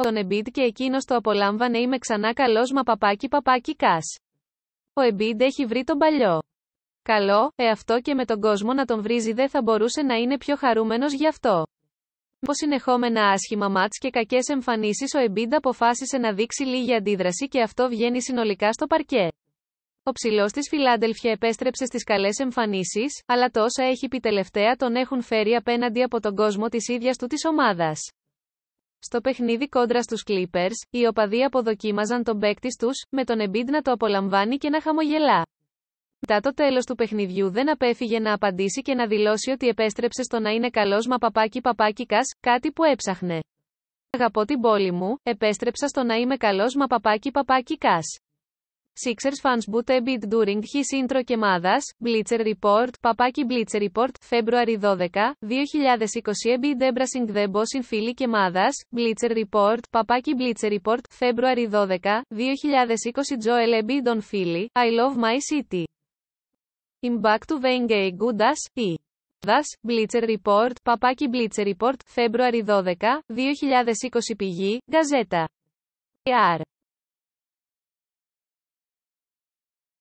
Ο τον και εκείνος το απολάμβανε είμαι ξανά καλός μα παπάκι παπάκι κας. Ο Εμπίτ έχει βρει τον παλιό. Καλό, εαυτό και με τον κόσμο να τον βρίζει δεν θα μπορούσε να είναι πιο χαρούμενος γι' αυτό. Από συνεχόμενα άσχημα μάτς και κακές εμφανίσεις ο Εμπίντ αποφάσισε να δείξει λίγη αντίδραση και αυτό βγαίνει συνολικά στο παρκέ. Ο ψηλός της Φιλάντελφια επέστρεψε στις καλές εμφανίσεις, αλλά τόσα έχει πει τελευταία τον έχουν φέρει απέναντι από τον κόσμο της ίδιας του της ομάδας. Στο παιχνίδι κόντρα στους Clippers, οι οπαδοί αποδοκίμαζαν τον παίκτη τους, με τον Embiid να το απολαμβάνει και να χαμογελά. Μετά το τέλος του παιχνιδιού δεν απέφυγε να απαντήσει και να δηλώσει ότι επέστρεψε στο να είναι καλός μα παπάκι παπάκι κας, κάτι που έψαχνε. Αγαπώ την πόλη μου, επέστρεψα στο να είμαι καλός μα παπάκι παπάκι κας. Sixers fans a bit during his intro και μάδας, Blitzer Report, Παπάκι Blitzer Report, February 12, 2020 bit Embracing the Boss in Philly και μάδας, Blitzer Report, Παπάκι Blitzer Report, February 12, 2020 Joel bit on Philly, I love my city. In back to good Gudas, E. Das, Blitzer Report, Παπάκι Blitzer Report, February 12, 2020 πηγή, Γαζέτα. ER.